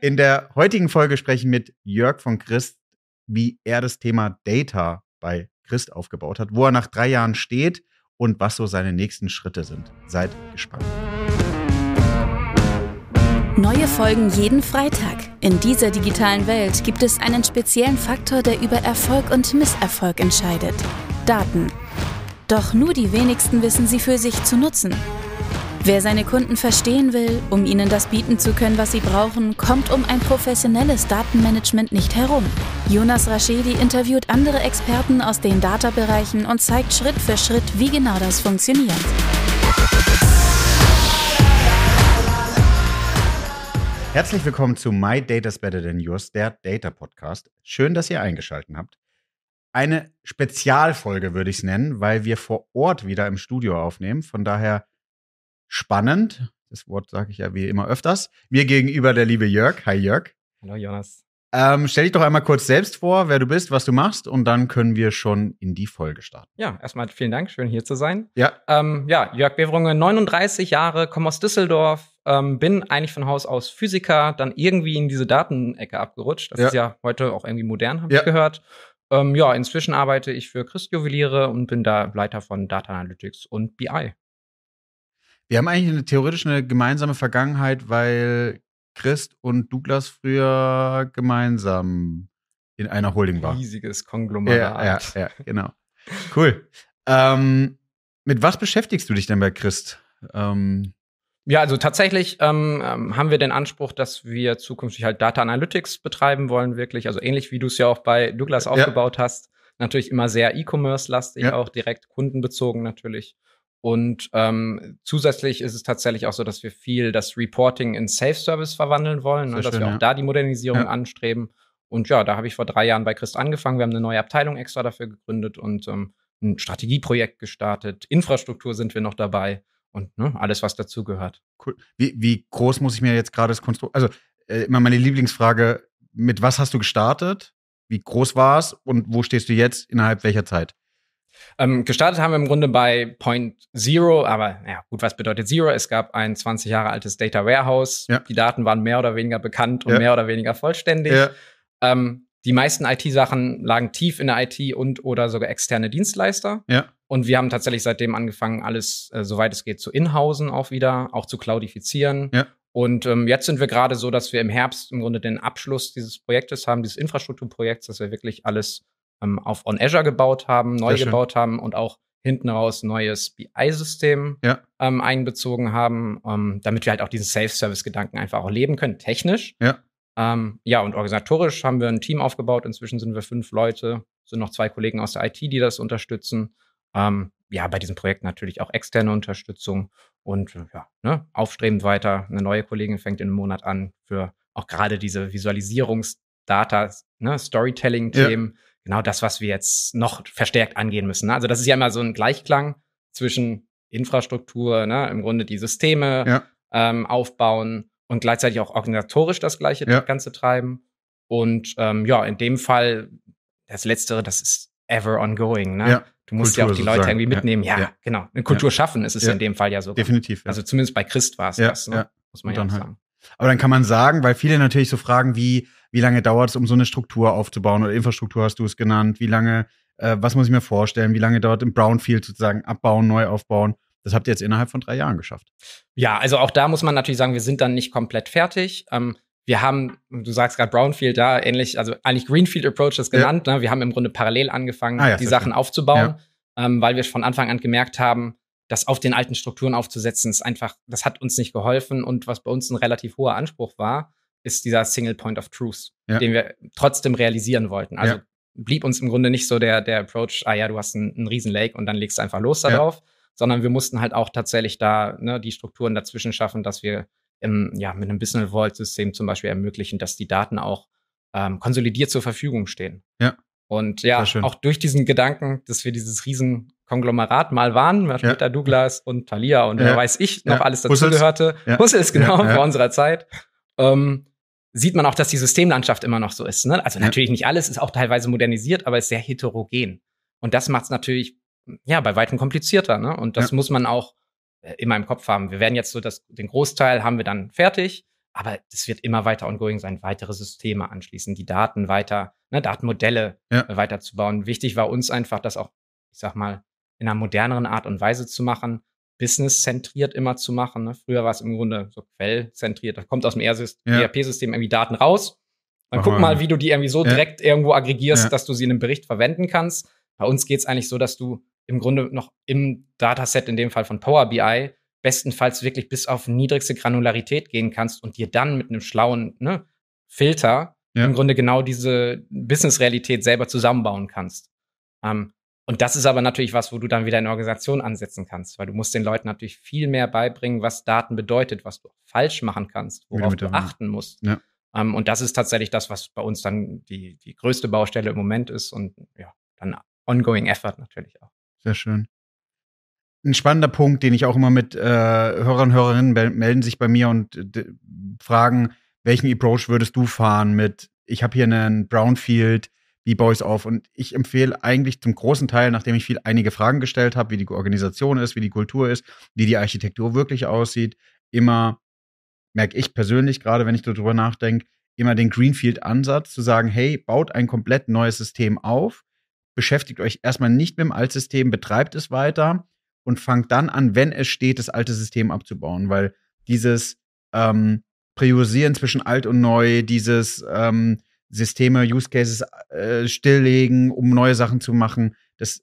In der heutigen Folge sprechen mit Jörg von Christ, wie er das Thema Data bei Christ aufgebaut hat, wo er nach drei Jahren steht und was so seine nächsten Schritte sind. Seid gespannt. Neue Folgen jeden Freitag. In dieser digitalen Welt gibt es einen speziellen Faktor, der über Erfolg und Misserfolg entscheidet. Daten. Doch nur die wenigsten wissen sie für sich zu nutzen. Wer seine Kunden verstehen will, um ihnen das bieten zu können, was sie brauchen, kommt um ein professionelles Datenmanagement nicht herum. Jonas Raschedi interviewt andere Experten aus den Data-Bereichen und zeigt Schritt für Schritt, wie genau das funktioniert. Herzlich willkommen zu My Data's Better Than Yours, der Data Podcast. Schön, dass ihr eingeschaltet habt. Eine Spezialfolge würde ich es nennen, weil wir vor Ort wieder im Studio aufnehmen. Von daher spannend. Das Wort sage ich ja wie immer öfters. Mir gegenüber der liebe Jörg. Hi Jörg. Hallo Jonas. Ähm, stell dich doch einmal kurz selbst vor, wer du bist, was du machst und dann können wir schon in die Folge starten. Ja, erstmal vielen Dank, schön hier zu sein. Ja. Ähm, ja, Jörg Beverunge, 39 Jahre, komme aus Düsseldorf, ähm, bin eigentlich von Haus aus Physiker, dann irgendwie in diese Datenecke abgerutscht. Das ja. ist ja heute auch irgendwie modern, habe ja. ich gehört. Ähm, ja, inzwischen arbeite ich für Christjuweliere und bin da Leiter von Data Analytics und BI. Wir haben eigentlich eine, theoretisch eine gemeinsame Vergangenheit, weil Christ und Douglas früher gemeinsam in einer Holding waren. Riesiges Konglomerat. Ja, ja, ja genau. cool. Ähm, mit was beschäftigst du dich denn bei Christ? Ähm, ja, also tatsächlich ähm, ähm, haben wir den Anspruch, dass wir zukünftig halt Data Analytics betreiben wollen, wirklich. Also ähnlich wie du es ja auch bei Douglas aufgebaut ja. hast. Natürlich immer sehr E-Commerce-lastig, ja. auch direkt kundenbezogen natürlich. Und ähm, zusätzlich ist es tatsächlich auch so, dass wir viel das Reporting in Safe service verwandeln wollen, ne, dass schön, wir auch ja. da die Modernisierung ja. anstreben. Und ja, da habe ich vor drei Jahren bei Christ angefangen. Wir haben eine neue Abteilung extra dafür gegründet und ähm, ein Strategieprojekt gestartet. Infrastruktur sind wir noch dabei und ne, alles, was dazugehört. Cool. Wie, wie, groß muss ich mir jetzt gerade das Konstrukt? Also, äh, immer meine Lieblingsfrage: Mit was hast du gestartet? Wie groß war es und wo stehst du jetzt innerhalb welcher Zeit? Ähm, gestartet haben wir im Grunde bei Point Zero, aber ja, gut, was bedeutet Zero? Es gab ein 20 Jahre altes Data Warehouse. Ja. Die Daten waren mehr oder weniger bekannt und ja. mehr oder weniger vollständig. Ja. Ähm, die meisten IT-Sachen lagen tief in der IT und oder sogar externe Dienstleister. Ja. Und wir haben tatsächlich seitdem angefangen, alles, äh, soweit es geht, zu inhausen auch wieder, auch zu cloudifizieren. Ja. Und ähm, jetzt sind wir gerade so, dass wir im Herbst im Grunde den Abschluss dieses Projektes haben, dieses Infrastrukturprojekts, dass wir wirklich alles ähm, auf On Azure gebaut haben, neu Sehr gebaut schön. haben und auch hinten raus neues BI-System ja. ähm, einbezogen haben, ähm, damit wir halt auch diesen Self-Service-Gedanken einfach auch leben können, technisch. Ja. Ähm, ja, und organisatorisch haben wir ein Team aufgebaut. Inzwischen sind wir fünf Leute, sind noch zwei Kollegen aus der IT, die das unterstützen. Ähm, ja, bei diesem Projekt natürlich auch externe Unterstützung und äh, ja, ne, aufstrebend weiter. Eine neue Kollegin fängt in einem Monat an für auch gerade diese Visualisierungs-Data, ne, Storytelling-Themen. Ja genau das, was wir jetzt noch verstärkt angehen müssen. Ne? Also das ist ja immer so ein Gleichklang zwischen Infrastruktur, ne, im Grunde die Systeme ja. ähm, aufbauen und gleichzeitig auch organisatorisch das gleiche ja. Ganze treiben. Und ähm, ja, in dem Fall, das Letztere, das ist ever ongoing. Ne? Ja. Du musst Kultur ja auch die sozusagen. Leute irgendwie mitnehmen. Ja, genau. Eine Kultur schaffen ist es in dem Fall ja so. Definitiv. Also zumindest bei Christ war es das, ne? muss man ja, auch halt. sagen. Aber dann kann man sagen, weil viele natürlich so fragen wie, wie lange dauert es, um so eine Struktur aufzubauen oder Infrastruktur hast du es genannt, wie lange, äh, was muss ich mir vorstellen, wie lange dauert im Brownfield sozusagen abbauen, neu aufbauen. Das habt ihr jetzt innerhalb von drei Jahren geschafft. Ja, also auch da muss man natürlich sagen, wir sind dann nicht komplett fertig. Ähm, wir haben, du sagst gerade Brownfield da, ja, ähnlich, also eigentlich Greenfield Approaches genannt. Ja. Ne? Wir haben im Grunde parallel angefangen, ah, ja, die Sachen aufzubauen, ähm, weil wir von Anfang an gemerkt haben, das auf den alten Strukturen aufzusetzen, ist einfach, das hat uns nicht geholfen und was bei uns ein relativ hoher Anspruch war, ist dieser Single Point of Truth, ja. den wir trotzdem realisieren wollten. Also ja. blieb uns im Grunde nicht so der, der Approach, ah ja, du hast einen, einen riesen Lake und dann legst du einfach los darauf, sondern wir mussten halt auch tatsächlich da ne, die Strukturen dazwischen schaffen, dass wir im, ja, mit einem Business Vault System zum Beispiel ermöglichen, dass die Daten auch ähm, konsolidiert zur Verfügung stehen. Ja. Und ja, auch durch diesen Gedanken, dass wir dieses riesen Konglomerat mal waren, mit ja. Peter Douglas und Thalia und ja. wer weiß ich noch ja. alles dazu Puzzles. gehörte. Ja. Puzzles, genau, vor unserer Zeit. Ähm, sieht man auch, dass die Systemlandschaft immer noch so ist. Ne? Also ja. natürlich nicht alles, ist auch teilweise modernisiert, aber ist sehr heterogen. Und das macht es natürlich ja bei weitem komplizierter. Ne? Und das ja. muss man auch äh, immer im Kopf haben. Wir werden jetzt so, dass den Großteil haben wir dann fertig, aber es wird immer weiter ongoing sein, weitere Systeme anschließen, die Daten weiter, ne, Datenmodelle ja. weiterzubauen. Wichtig war uns einfach, das auch, ich sag mal, in einer moderneren Art und Weise zu machen, business-zentriert immer zu machen. Ne? Früher war es im Grunde so quell-zentriert. Da kommt aus dem ERP-System ja. E irgendwie Daten raus. Dann Aha. guck mal, wie du die irgendwie so ja. direkt irgendwo aggregierst, ja. dass du sie in einem Bericht verwenden kannst. Bei uns geht es eigentlich so, dass du im Grunde noch im Dataset, in dem Fall von Power BI, bestenfalls wirklich bis auf niedrigste Granularität gehen kannst und dir dann mit einem schlauen ne, Filter im Grunde genau diese Business-Realität selber zusammenbauen kannst. Ähm, und das ist aber natürlich was, wo du dann wieder in Organisation ansetzen kannst, weil du musst den Leuten natürlich viel mehr beibringen, was Daten bedeutet, was du falsch machen kannst, worauf du achten musst. Ja. Um, ähm, und das ist tatsächlich das, was bei uns dann die, die größte Baustelle im Moment ist und ja, dann ongoing effort natürlich auch. Sehr schön. Ein spannender Punkt, den ich auch immer mit äh, Hörern und Hörerinnen melden sich bei mir und äh, fragen, welchen Approach würdest du fahren mit, ich habe hier einen Brownfield, die baue ich auf? Und ich empfehle eigentlich zum großen Teil, nachdem ich viel einige Fragen gestellt habe, wie die Organisation ist, wie die Kultur ist, wie die Architektur wirklich aussieht, immer, merke ich persönlich gerade, wenn ich darüber nachdenke, immer den Greenfield-Ansatz zu sagen, hey, baut ein komplett neues System auf, beschäftigt euch erstmal nicht mit dem Altsystem, betreibt es weiter und fangt dann an, wenn es steht, das alte System abzubauen, weil dieses ähm, Priorisieren zwischen alt und neu, dieses ähm, Systeme, Use Cases äh, stilllegen, um neue Sachen zu machen. Das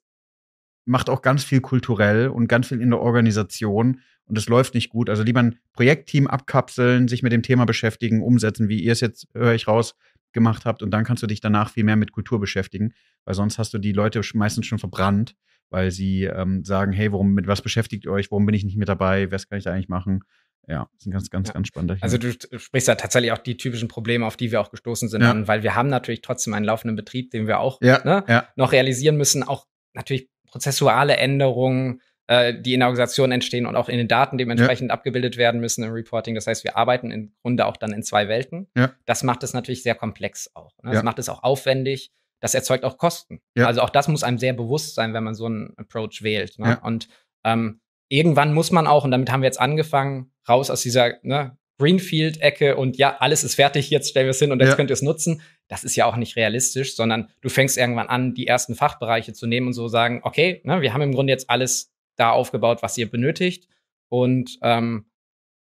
macht auch ganz viel kulturell und ganz viel in der Organisation und es läuft nicht gut. Also lieber ein Projektteam abkapseln, sich mit dem Thema beschäftigen, umsetzen, wie ihr es jetzt, höre ich raus, gemacht habt und dann kannst du dich danach viel mehr mit Kultur beschäftigen, weil sonst hast du die Leute meistens schon verbrannt, weil sie ähm, sagen, hey, warum, mit was beschäftigt ihr euch, warum bin ich nicht mit dabei, was kann ich da eigentlich machen? Ja, das ist ein ganz, ganz, ja. ganz spannender also Hinweis. Also du sprichst da tatsächlich auch die typischen Probleme, auf die wir auch gestoßen sind, ja. an, weil wir haben natürlich trotzdem einen laufenden Betrieb, den wir auch ja. Ne, noch realisieren müssen, auch natürlich prozessuale Änderungen, äh, die in der Organisation entstehen und auch in den Daten dementsprechend abgebildet werden müssen im Reporting. Das heißt, wir arbeiten im Grunde auch dann in zwei Welten. Das macht es natürlich sehr komplex auch. Ne? Das macht es auch aufwendig. Das erzeugt auch Kosten. Also auch das muss einem sehr bewusst sein, wenn man so einen Approach wählt. Ne? Und ähm, irgendwann muss man auch, und damit haben wir jetzt angefangen, raus aus dieser ne, Greenfield-Ecke und ja, alles ist fertig, jetzt stellen wir es hin und jetzt ja. könnt ihr es nutzen. Das ist ja auch nicht realistisch, sondern du fängst irgendwann an, die ersten Fachbereiche zu nehmen und so sagen, okay, ne, wir haben im Grunde jetzt alles da aufgebaut, was ihr benötigt. Und ähm,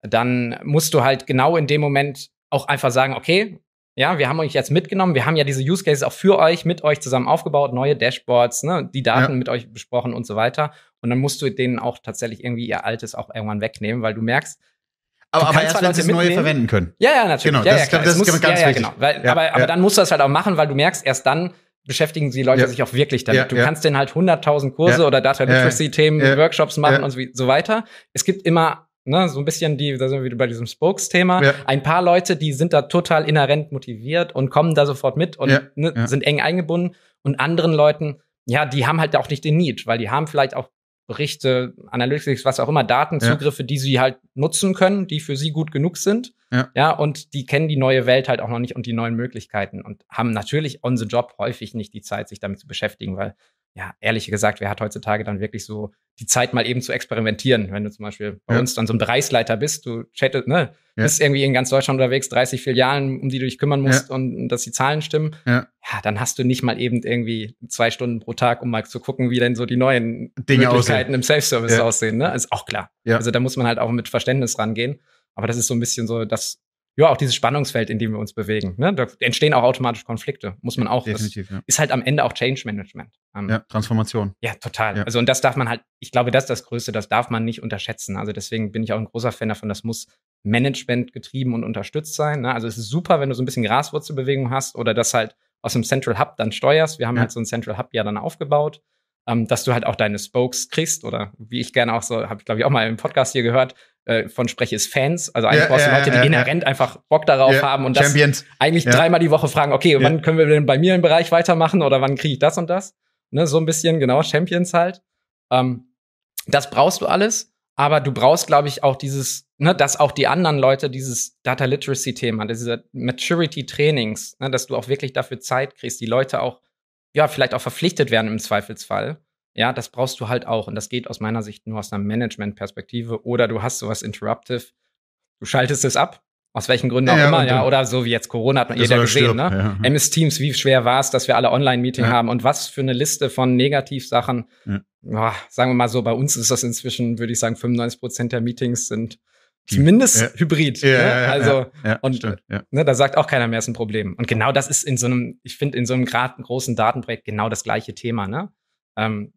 dann musst du halt genau in dem Moment auch einfach sagen, okay, ja, wir haben euch jetzt mitgenommen. Wir haben ja diese Use Cases auch für euch, mit euch zusammen aufgebaut, neue Dashboards, ne, die Daten ja. mit euch besprochen und so weiter. Und dann musst du denen auch tatsächlich irgendwie ihr altes auch irgendwann wegnehmen, weil du merkst, aber, aber erst, wenn sie das Neue verwenden können. Ja, ja, natürlich. Genau, ja, das, ja, das, das muss, ist ganz ja, ja, genau. Weil, ja, aber, aber dann musst du das halt auch machen, weil du merkst, erst dann beschäftigen die Leute sich auch wirklich damit. du kannst denen halt 100.000 Kurse oder Data Literacy-Themen, Workshops machen und so weiter. Es gibt immer ne, so ein bisschen die, da sind wir wieder bei diesem Spokes-Thema. Ja. Ein paar Leute, die sind da total inhärent motiviert und kommen da sofort mit und ja. Ne, ja. sind eng eingebunden. Und anderen Leuten, ja, die haben halt auch nicht den Need, weil die haben vielleicht auch Berichte, Analytics, was auch immer, Datenzugriffe, die sie halt nutzen können, die für sie gut genug sind. Ja. ja, und die kennen die neue Welt halt auch noch nicht und die neuen Möglichkeiten und haben natürlich on the job häufig nicht die Zeit, sich damit zu beschäftigen, weil ja, ehrlich gesagt, wer hat heutzutage dann wirklich so die Zeit, mal eben zu experimentieren? Wenn du zum Beispiel bei ja. uns dann so ein Bereichsleiter bist, du chattest, ne, ja. bist irgendwie in ganz Deutschland unterwegs, 30 Filialen, um die du dich kümmern musst ja. und dass die Zahlen stimmen, ja. dann hast du nicht mal eben irgendwie zwei Stunden pro Tag, um mal zu gucken, wie denn so die neuen Dinge Möglichkeiten aussehen. im Self-Service aussehen, ne? Ist auch klar. Ja. Also da muss man halt auch mit Verständnis rangehen. Aber das ist so ein bisschen so dass ja, auch dieses Spannungsfeld, in dem wir uns bewegen. Ne? Da entstehen auch automatisch Konflikte, muss man auch. Definitiv, ja. Ist halt am Ende auch Change Management. Ähm, ja, Transformation. Ja, total. Ja. Also und das darf man halt, ich glaube, das ist das Größte, das darf man nicht unterschätzen. Also deswegen bin ich auch ein großer Fan davon, das muss Management getrieben und unterstützt sein. Ne? Also es ist super, wenn du so ein bisschen Graswurzelbewegung hast oder das halt aus dem Central Hub dann steuerst. Wir haben ja. halt so ein Central Hub ja dann aufgebaut, ähm, dass du halt auch deine Spokes kriegst oder wie ich gerne auch so, habe ich glaube ich auch mal im Podcast hier gehört, äh, von spreche, ist Fans. Also eigentlich ja, brauchst du Leute, die ja, inhärent ja. einfach Bock darauf haben und das Champions. eigentlich dreimal die Woche fragen, okay, wann können wir denn bei mir im Bereich weitermachen oder wann kriege ich das und das? Ne, so ein bisschen, genau, Champions halt. Ähm, das brauchst du alles, aber du brauchst, glaube ich, auch dieses, ne, dass auch die anderen Leute dieses Data Literacy-Thema, diese Maturity-Trainings, ne, dass du auch wirklich dafür Zeit kriegst, die Leute auch, ja, vielleicht auch verpflichtet werden im Zweifelsfall ja, das brauchst du halt auch. Und das geht aus meiner Sicht nur aus einer Management-Perspektive. Oder du hast sowas Interruptive, du schaltest es ab, aus welchen Gründen ja, auch immer, ja, oder so wie jetzt Corona hat man jeder eh gesehen, stirbt, ne? Ja. MS Teams, wie schwer war es, dass wir alle Online-Meeting haben und was für eine Liste von Negativsachen. Boah, sagen wir mal so, bei uns ist das inzwischen, würde ich sagen, 95 Prozent der Meetings sind Die, hm. zumindest hybrid. Ne? also, und stimmt, ne, da sagt auch keiner mehr, ist ein Problem. Und genau das ist in so einem, ich finde, in so einem großen Datenprojekt genau das gleiche Thema, ne? Ähm,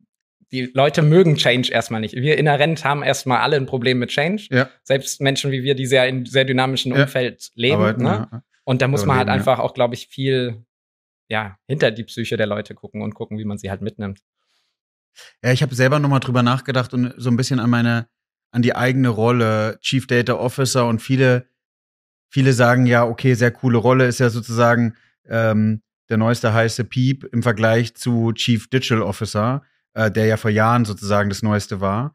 die Leute mögen Change erstmal nicht. Wir inhärent haben erstmal alle ein Problem mit Change. Ja. Selbst Menschen wie wir, die sehr in sehr dynamischen Umfeld ja. leben. Arbeiten, ne? ja. Und da muss Oder man halt leben, einfach auch, glaube ich, viel ja, hinter die Psyche der Leute gucken und gucken, wie man sie halt mitnimmt. Ja, ich habe selber nochmal drüber nachgedacht und so ein bisschen an meine, an die eigene Rolle, Chief Data Officer und viele, viele sagen ja, okay, sehr coole Rolle ist ja sozusagen ähm, der neueste heiße Piep im Vergleich zu Chief Digital Officer äh, der ja vor Jahren sozusagen das Neueste war.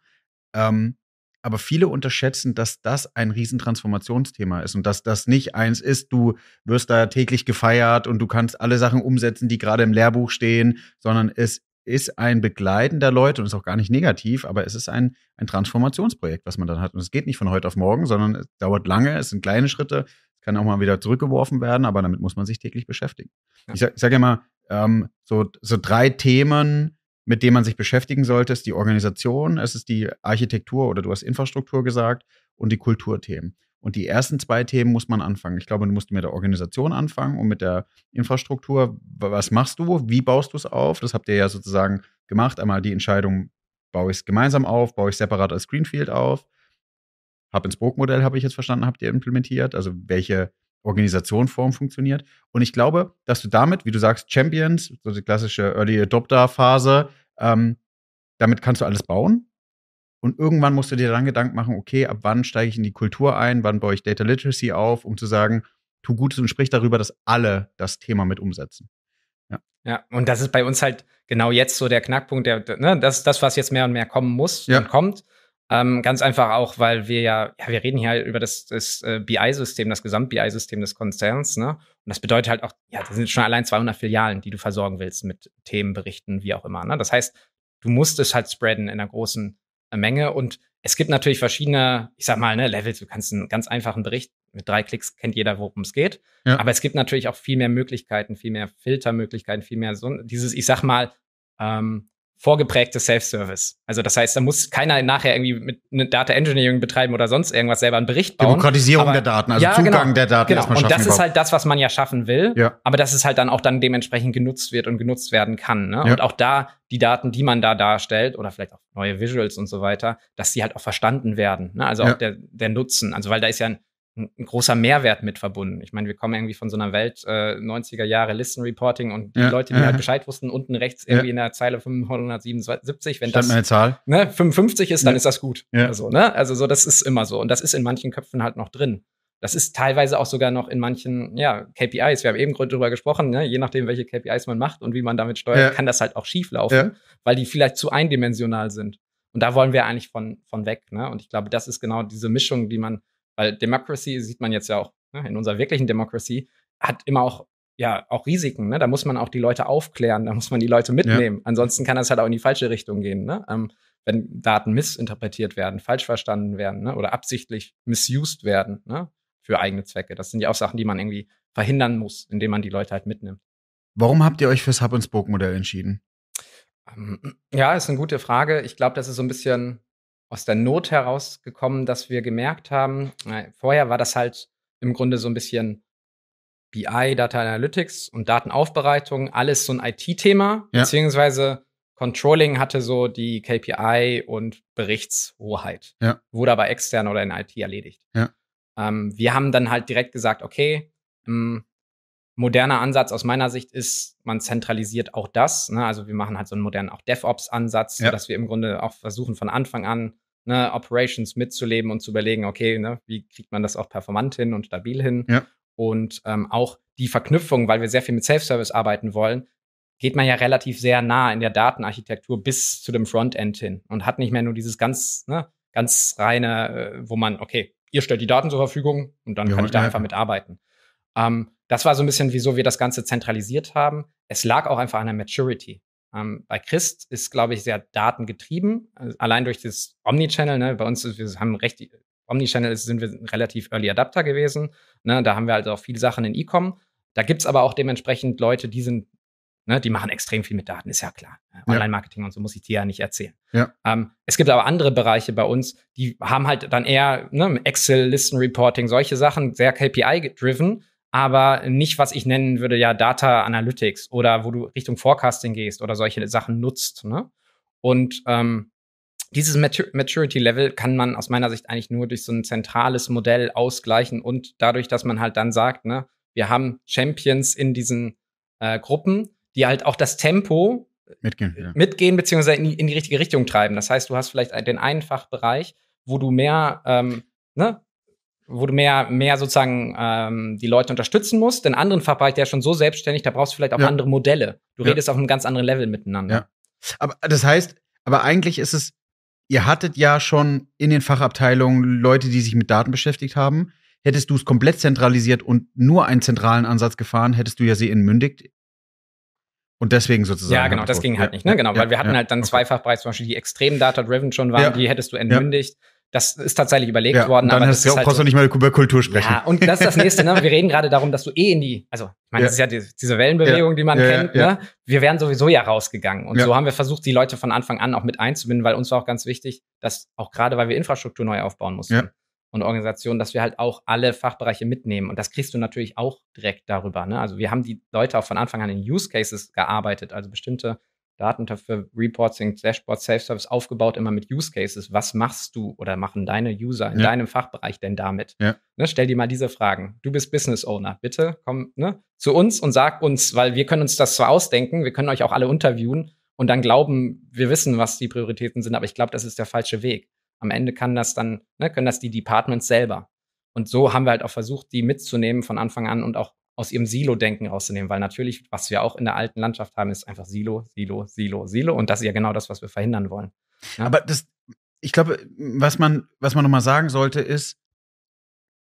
Ähm, aber viele unterschätzen, dass das ein Riesentransformationsthema ist und dass das nicht eins ist, du wirst da täglich gefeiert und du kannst alle Sachen umsetzen, die gerade im Lehrbuch stehen, sondern es ist ein Begleiten der Leute und ist auch gar nicht negativ, aber es ist ein, ein Transformationsprojekt, was man dann hat. Und es geht nicht von heute auf morgen, sondern es dauert lange, es sind kleine Schritte, es kann auch mal wieder zurückgeworfen werden, aber damit muss man sich täglich beschäftigen. Ja. Ich sage sag ja mal, ähm, so, so drei Themen, mit dem man sich beschäftigen sollte, ist die Organisation, es ist die Architektur oder du hast Infrastruktur gesagt und die Kulturthemen. Und die ersten zwei Themen muss man anfangen. Ich glaube, du musst mit der Organisation anfangen und mit der Infrastruktur. Was machst du? Wie baust du es auf? Das habt ihr ja sozusagen gemacht. Einmal die Entscheidung, baue ich es gemeinsam auf, baue ich separat als Greenfield auf. Hab ins burg habe ich jetzt verstanden, habt ihr implementiert. Also welche Organisationsform funktioniert. Und ich glaube, dass du damit, wie du sagst, Champions, so die klassische Early Adopter Phase, ähm, damit kannst du alles bauen. Und irgendwann musst du dir dann Gedanken machen, okay, ab wann steige ich in die Kultur ein, wann baue ich Data Literacy auf, um zu sagen, tu Gutes und sprich darüber, dass alle das Thema mit umsetzen. Ja. ja, und das ist bei uns halt genau jetzt so der Knackpunkt, der, ne, das ist das, was jetzt mehr und mehr kommen muss ja. und kommt. Ähm, ganz einfach auch, weil wir ja, ja, wir reden hier über das, das äh, BI-System, das Gesamt-BI-System des Konzerns, ne? Und das bedeutet halt auch, ja, das sind schon allein 200 Filialen, die du versorgen willst mit Themen, Berichten, wie auch immer, ne? Das heißt, du musst es halt spreaden in einer großen äh, Menge und es gibt natürlich verschiedene, ich sag mal, ne, Levels. Du kannst einen ganz einfachen Bericht mit drei Klicks kennt jeder, worum es geht. Ja. Aber es gibt natürlich auch viel mehr Möglichkeiten, viel mehr Filtermöglichkeiten, viel mehr so dieses, ich sag mal, ähm, vorgeprägtes Self-Service. Also das heißt, da muss keiner nachher irgendwie mit ne Data Engineering betreiben oder sonst irgendwas selber einen Bericht bauen. Demokratisierung aber, der Daten, also ja, genau. Zugang genau, der Daten genau. erstmal schaffen. Und das überhaupt. ist halt das, was man ja schaffen will, ja. aber dass es halt dann auch dann dementsprechend genutzt wird und genutzt werden kann. Ne? Ja. Und auch da die Daten, die man da darstellt oder vielleicht auch neue Visuals und so weiter, dass die halt auch verstanden werden. Ne? Also auch der, der Nutzen. Also weil da ist ja ein ein großer Mehrwert mit verbunden. Ich meine, wir kommen irgendwie von so einer Welt äh, 90er Jahre Listen Reporting und die ja, Leute, die ja. halt Bescheid wussten, unten rechts irgendwie ja. in der Zeile 577, wenn Stand das eine Zahl. Ne, 55 ist, dann ist das gut. Also, ne? also so, das ist immer so und das ist in manchen Köpfen halt noch drin. Das ist teilweise auch sogar noch in manchen ja, KPIs. Wir haben eben gerade drüber gesprochen, ne? je nachdem, welche KPIs man macht und wie man damit steuert, kann das halt auch schief laufen, weil die vielleicht zu eindimensional sind. Und da wollen wir eigentlich von, von weg. Ne? Und ich glaube, das ist genau diese Mischung, die man weil Democracy sieht man jetzt ja auch ne, in unserer wirklichen Democracy, hat immer auch ja auch Risiken. Ne? Da muss man auch die Leute aufklären, da muss man die Leute mitnehmen. Ja. Ansonsten kann das halt auch in die falsche Richtung gehen. Ne? Ähm, wenn Daten missinterpretiert werden, falsch verstanden werden ne? oder absichtlich misused werden ne? für eigene Zwecke. Das sind ja auch Sachen, die man irgendwie verhindern muss, indem man die Leute halt mitnimmt. Warum habt ihr euch fürs Hub-and-Spoke-Modell entschieden? Ähm, ja, ist eine gute Frage. Ich glaube, das ist so ein bisschen aus der Not herausgekommen, dass wir gemerkt haben, vorher war das halt im Grunde so ein bisschen BI, Data Analytics und Datenaufbereitung, alles so ein IT-Thema, ja. beziehungsweise Controlling hatte so die KPI und Berichtshoheit. Ja. Wurde aber extern oder in IT erledigt. Ja. Ähm, wir haben dann halt direkt gesagt, okay, mh, hm, moderner Ansatz aus meiner Sicht ist, man zentralisiert auch das. Ne? Also wir machen halt so einen modernen auch DevOps-Ansatz, ja. dass wir im Grunde auch versuchen von Anfang an ne, Operations mitzuleben und zu überlegen, okay, ne, wie kriegt man das auch performant hin und stabil hin? Ja. Und ähm, auch die Verknüpfung, weil wir sehr viel mit Self-Service arbeiten wollen, geht man ja relativ sehr nah in der Datenarchitektur bis zu dem Frontend hin und hat nicht mehr nur dieses ganz, ne, ganz reine, äh, wo man, okay, ihr stellt die Daten zur Verfügung und dann ja, kann ich da einfach mitarbeiten. Ähm, das war so ein bisschen, wieso wir das Ganze zentralisiert haben. Es lag auch einfach an der Maturity. Ähm, bei Christ ist, glaube ich, sehr datengetrieben. Also allein durch das Omnichannel, ne, bei uns, wir haben recht, Omnichannel sind wir relativ Early Adapter gewesen. Ne, da haben wir also auch viele Sachen in E-Com. Da gibt es aber auch dementsprechend Leute, die sind, ne, die machen extrem viel mit Daten, ist ja klar. Online-Marketing und so muss ich dir ja nicht erzählen. Ja. Ähm, es gibt aber andere Bereiche bei uns, die haben halt dann eher ne, Excel, Listen-Reporting, solche Sachen, sehr KPI-driven aber nicht, was ich nennen würde, ja, Data Analytics oder wo du Richtung Forecasting gehst oder solche Sachen nutzt. Ne? Und ähm, dieses Maturity Level kann man aus meiner Sicht eigentlich nur durch so ein zentrales Modell ausgleichen und dadurch, dass man halt dann sagt, ne, wir haben Champions in diesen äh, Gruppen, die halt auch das Tempo mitgehen, ja. mitgehen beziehungsweise in die, in die, richtige Richtung treiben. Das heißt, du hast vielleicht den einen Fachbereich, wo du mehr ähm, ne, wo du mehr, mehr sozusagen ähm, die Leute unterstützen musst. Den anderen Fachbereich, der ist schon so selbstständig, da brauchst du vielleicht auch ja. andere Modelle. Du ja. redest auf einem ganz anderen Level miteinander. Ja. Aber das heißt, aber eigentlich ist es, ihr hattet ja schon in den Fachabteilungen Leute, die sich mit Daten beschäftigt haben. Hättest du es komplett zentralisiert und nur einen zentralen Ansatz gefahren, hättest du ja sie entmündigt und deswegen sozusagen. Ja, genau, das ging halt ja, nicht, ne? Genau, ja, weil wir hatten ja, halt dann okay. zwei Fachbereiche, zum Beispiel die extrem Data-Driven schon waren, die hättest du entmündigt. Das ist tatsächlich überlegt ja, worden. Und dann aber hast du ja halt auch, halt brauchst du nicht mal über Kultur sprechen. Ja, und das ist das Nächste. Ne? Wir reden gerade darum, dass du eh in die, also ich meine, ja. das ist ja die, diese Wellenbewegung, die man kennt. Ne? Wir wären sowieso ja rausgegangen. Und so haben wir versucht, die Leute von Anfang an auch mit einzubinden, weil uns war auch ganz wichtig, dass auch gerade, weil wir Infrastruktur neu aufbauen mussten und Organisationen, dass wir halt auch alle Fachbereiche mitnehmen. Und das kriegst du natürlich auch direkt darüber. Ne? Also wir haben die Leute auch von Anfang an in Use Cases gearbeitet, also bestimmte Daten dafür, Reporting, Dashboards, Self-Service aufgebaut, immer mit Use Cases. Was machst du oder machen deine User in ja. deinem Fachbereich denn damit? Ja. Ne, stell dir mal diese Fragen. Du bist Business Owner. Bitte komm ne, zu uns und sag uns, weil wir können uns das zwar ausdenken, wir können euch auch alle interviewen und dann glauben, wir wissen, was die Prioritäten sind, aber ich glaube, das ist der falsche Weg. Am Ende kann das dann, ne, können das die Departments selber. Und so haben wir halt auch versucht, die mitzunehmen von Anfang an und auch aus ihrem Silo-Denken rauszunehmen, weil natürlich, was wir auch in der alten Landschaft haben, ist einfach Silo, Silo, Silo, Silo. Und das ist ja genau das, was wir verhindern wollen. Ne? Aber das, ich glaube, was man, was man nochmal sagen sollte, ist,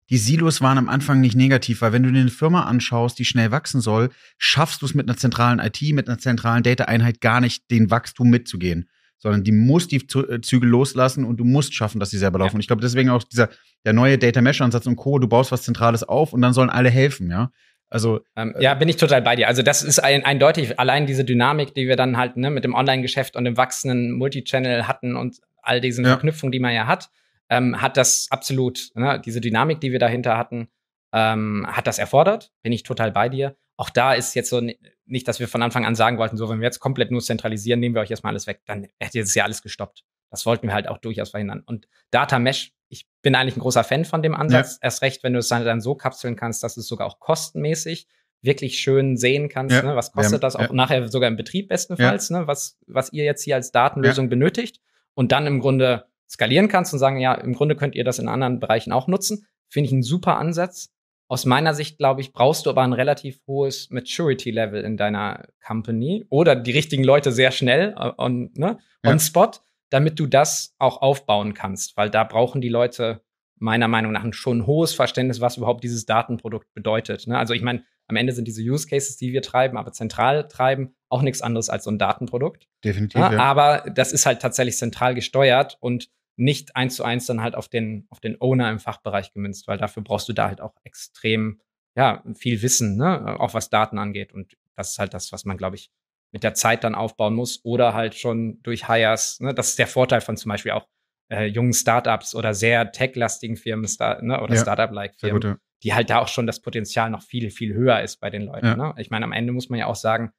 die Silos waren am Anfang nicht negativ, weil wenn du dir eine Firma anschaust, die schnell wachsen soll, schaffst du es mit einer zentralen IT, mit einer zentralen Data-Einheit gar nicht, den Wachstum mitzugehen. Sondern die muss die äh, Zügel loslassen und du musst schaffen, dass sie selber laufen. Ja. Ich glaube, deswegen auch dieser der neue Data Mesh-Ansatz und Co., du baust was Zentrales auf und dann sollen alle helfen, ja. Also ähm, äh ja, bin ich total bei dir. Also das ist ein, eindeutig allein diese Dynamik, die wir dann halt ne, mit dem Online-Geschäft und dem wachsenden Multichannel hatten und all diesen ja. Verknüpfungen, die man ja hat, ähm, hat das absolut ne, diese Dynamik, die wir dahinter hatten, ähm, hat das erfordert. Bin ich total bei dir. Auch da ist jetzt so nicht, dass wir von Anfang an sagen wollten, so wenn wir jetzt komplett nur zentralisieren, nehmen wir euch erstmal alles weg, dann hätte jetzt ja alles gestoppt. Das wollten wir halt auch durchaus verhindern. Und Data Mesh, ich bin eigentlich ein großer Fan von dem Ansatz. Ja. Erst recht, wenn du es dann so kapseln kannst, dass du es sogar auch kostenmäßig wirklich schön sehen kannst, ja. ne? was kostet ja. das, auch nachher sogar im Betrieb bestenfalls, ne? was, was ihr jetzt hier als Datenlösung benötigt und dann im Grunde skalieren kannst und sagen, ja, im Grunde könnt ihr das in anderen Bereichen auch nutzen. Finde ich einen super Ansatz. Aus meiner Sicht, glaube ich, brauchst du aber ein relativ hohes Maturity-Level in deiner Company oder die richtigen Leute sehr schnell äh, on, ne, on ja. spot, damit du das auch aufbauen kannst, weil da brauchen die Leute meiner Meinung nach ein schon hohes Verständnis, was überhaupt dieses Datenprodukt bedeutet. Ne? Also ich meine, am Ende sind diese Use Cases, die wir treiben, aber zentral treiben, auch nichts anderes als so ein Datenprodukt. Definitiv. Ja, ja. Aber das ist halt tatsächlich zentral gesteuert und nicht eins zu eins dann halt auf den, auf den Owner im Fachbereich gemünzt, weil dafür brauchst du da halt auch extrem ja, viel Wissen, ne? auch was Daten angeht. Und das ist halt das, was man, glaube ich, mit der Zeit dann aufbauen muss oder halt schon durch Hires. Ne? Das ist der Vorteil von zum Beispiel auch äh, jungen Startups oder sehr tech-lastigen Firmen Star ne? oder ja, Startup-like Firmen, ja. die halt da auch schon das Potenzial noch viel, viel höher ist bei den Leuten. Ja. Ne? Ich meine, am Ende muss man ja auch sagen,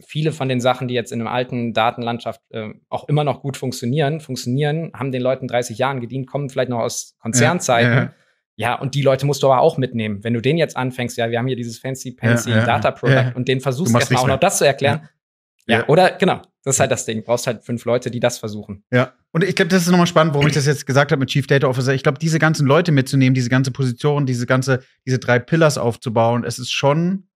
viele von den Sachen, die jetzt in der alten Datenlandschaft äh, auch immer noch gut funktionieren, funktionieren, haben den Leuten 30 Jahren gedient, kommen vielleicht noch aus Konzernzeiten ja, und die Leute musst du aber auch mitnehmen. Wenn du den jetzt anfängst, ja, wir haben hier dieses fancy fancy ja, ja, Data Product ja, und den versuchst du erstmal auch noch das zu erklären. Ja, oder genau, das ist halt das Ding. Du brauchst halt fünf Leute, die das versuchen. Ja. Und ich glaube, das ist nochmal spannend, warum ich das jetzt gesagt habe mit Chief Data Officer. Ich glaube, diese ganzen Leute mitzunehmen, diese ganze Position, diese ganze, diese drei Pillars aufzubauen, es ist schon